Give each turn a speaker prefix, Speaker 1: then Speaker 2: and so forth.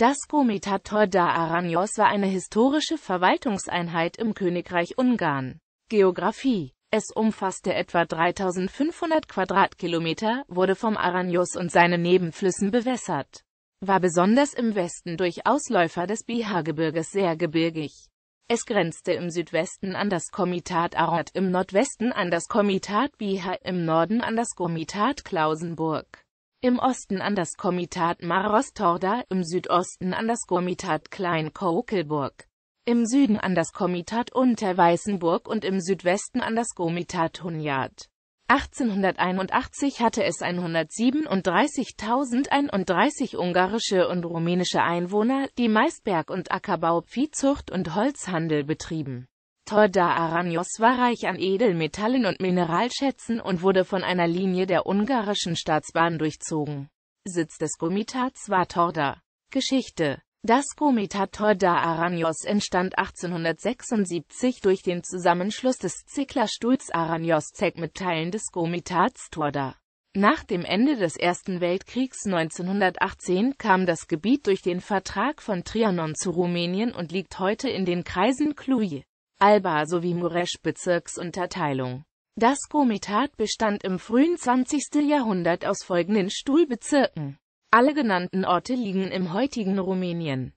Speaker 1: Das Komitator da Aranjos war eine historische Verwaltungseinheit im Königreich Ungarn. Geografie es umfasste etwa 3500 Quadratkilometer, wurde vom Aranjos und seinen Nebenflüssen bewässert, war besonders im Westen durch Ausläufer des Bihagebirges sehr gebirgig. Es grenzte im Südwesten an das Komitat Arad, im Nordwesten an das Komitat Bihar, im Norden an das Komitat Klausenburg im Osten an das Komitat Marostorda, im Südosten an das Komitat Klein-Kokelburg, im Süden an das Komitat Unterweißenburg und im Südwesten an das Komitat Hunyad. 1881 hatte es 137.031 ungarische und rumänische Einwohner, die Maisberg- und Ackerbau, Viehzucht und Holzhandel betrieben Torda Aranyos war reich an Edelmetallen und Mineralschätzen und wurde von einer Linie der ungarischen Staatsbahn durchzogen. Sitz des Gomitats war Torda. Geschichte Das Gomitat Torda Aranyos entstand 1876 durch den Zusammenschluss des Ziklerstuhls Aranyos-Zek mit Teilen des Gomitats Torda. Nach dem Ende des Ersten Weltkriegs 1918 kam das Gebiet durch den Vertrag von Trianon zu Rumänien und liegt heute in den Kreisen Cluj, Alba sowie Muresch Bezirksunterteilung. Das Komitat bestand im frühen 20. Jahrhundert aus folgenden Stuhlbezirken. Alle genannten Orte liegen im heutigen Rumänien.